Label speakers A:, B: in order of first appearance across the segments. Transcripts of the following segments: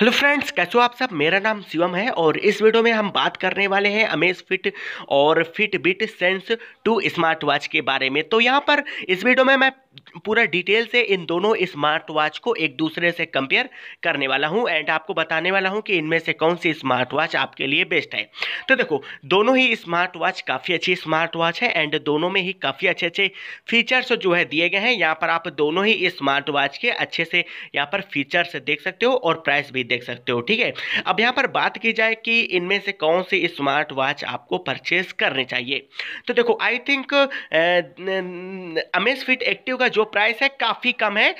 A: hello friends कैसे हो आप सब मेरा नाम शिवम है और इस वीडियो में हम बात करने वाले हैं अमेज फिट और Fitbit sense two smart watch के बारे में तो यहाँ पर इस वीडियो में मैं पूरा डिटेल से इन दोनों स्मार्ट वॉच को एक दूसरे से कंपेयर करने वाला हूँ एंड आपको बताने वाला हूँ कि इनमें से कौन सी स्मार्ट वॉच आपके लिए बेस्ट है तो देखो दोनों ही स्मार्ट वॉच काफ़ी अच्छी स्मार्ट वॉच है एंड दोनों में ही काफ़ी अच्छे अच्छे फीचर्स जो है दिए गए हैं यहाँ पर आप दोनों ही स्मार्ट वॉच के अच्छे से यहाँ पर फीचर्स देख सकते हो और प्राइस भी देख सकते हो ठीक है अब यहाँ पर बात की जाए कि इनमें से कौन सी स्मार्ट वॉच आपको परचेज करनी चाहिए तो देखो I think Amazfit active का जो प्राइस है काफ़ी कम है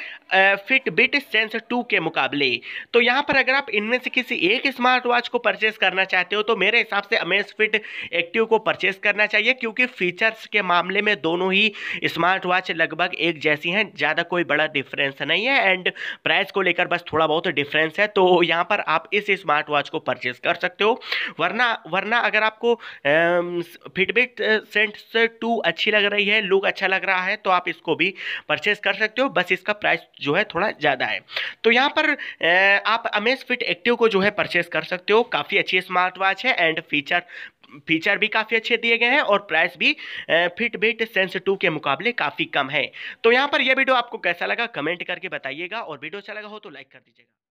A: फिटबिट सेंस टू के मुकाबले तो यहाँ पर अगर आप इनमें से किसी एक स्मार्ट वॉच को परचेस करना चाहते हो तो मेरे हिसाब से अमेज फिट एक्टिव को परचेस करना चाहिए क्योंकि फीचर्स के मामले में दोनों ही स्मार्ट वॉच लगभग एक जैसी हैं ज़्यादा कोई बड़ा डिफरेंस नहीं है एंड प्राइस को लेकर बस थोड़ा बहुत डिफरेंस है तो यहाँ पर आप इस स्मार्ट वॉच को परचेस कर सकते हो वरना वरना अगर आपको फिटबिट सेंस टू अच्छी लग रही है लुक अच्छा लग रहा है तो आप इसको भी परचेज कर सकते हो बस इसका प्राइस जो है थोड़ा ज़्यादा है तो यहाँ पर आप अमेज फिट एक्टिव को जो है परचेज कर सकते हो काफ़ी अच्छी स्मार्ट वॉच है एंड फीचर फीचर भी काफ़ी अच्छे दिए गए हैं और प्राइस भी फिटबिट सेंस टू के मुकाबले काफ़ी कम है तो यहाँ पर यह वीडियो आपको कैसा लगा कमेंट करके बताइएगा और वीडियो अच्छा लगा हो तो लाइक कर दीजिएगा